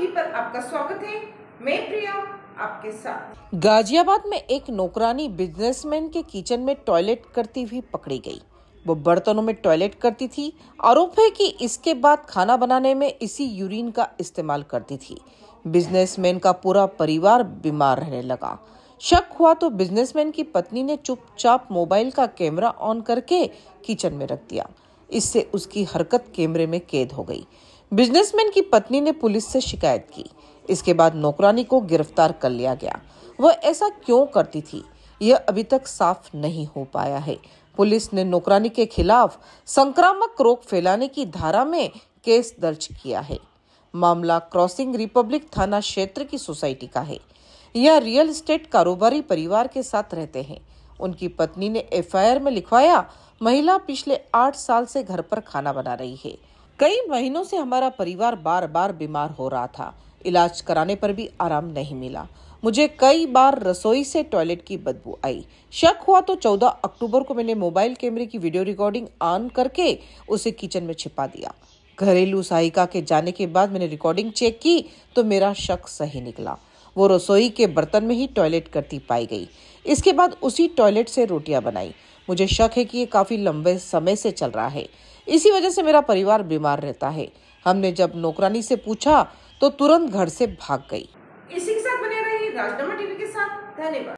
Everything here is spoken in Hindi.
टीवी पर आपका स्वागत है मैं प्रिया आपके साथ गाजियाबाद में एक नौकरानी बिजनेसमैन के किचन में टॉयलेट करती हुई पकड़ी गई वो बर्तनों में टॉयलेट करती थी आरोप है कि इसके बाद खाना बनाने में इसी यूरिन का इस्तेमाल करती थी बिजनेसमैन का पूरा परिवार बीमार रहने लगा शक हुआ तो बिजनेसमैन की पत्नी ने चुपचाप मोबाइल का कैमरा ऑन करके किचन में रख दिया इससे उसकी हरकत कैमरे में कैद हो गई बिजनेसमैन की पत्नी ने पुलिस से शिकायत की इसके बाद नौकरानी को गिरफ्तार कर लिया गया वह ऐसा क्यों करती थी यह अभी तक साफ नहीं हो पाया है पुलिस ने नौकरानी के खिलाफ संक्रामक रोग फैलाने की धारा में केस दर्ज किया है मामला क्रॉसिंग रिपब्लिक थाना क्षेत्र की सोसाइटी का है यह रियल एस्टेट कारोबारी परिवार के साथ रहते हैं उनकी पत्नी ने एफआईआर में लिखवाया महिला पिछले आठ साल से घर पर खाना बना रही है कई महीनों से हमारा परिवार बार बार बीमार हो रहा था इलाज कराने पर भी आराम नहीं मिला मुझे कई बार रसोई से टॉयलेट की बदबू आई शक हुआ तो 14 अक्टूबर को मैंने मोबाइल कैमरे की वीडियो रिकॉर्डिंग ऑन करके उसे किचन में छिपा दिया घरेलू सहायिका के जाने के बाद मैंने रिकॉर्डिंग चेक की तो मेरा शक सही निकला वो रसोई के बर्तन में ही टॉयलेट करती पाई गई इसके बाद उसी टॉयलेट से रोटियां बनाई मुझे शक है कि ये काफ़ी लंबे समय से चल रहा है इसी वजह से मेरा परिवार बीमार रहता है हमने जब नौकरानी से पूछा तो तुरंत घर से भाग गई इसी के साथ बने रहिए राजनामा टीवी के साथ धन्यवाद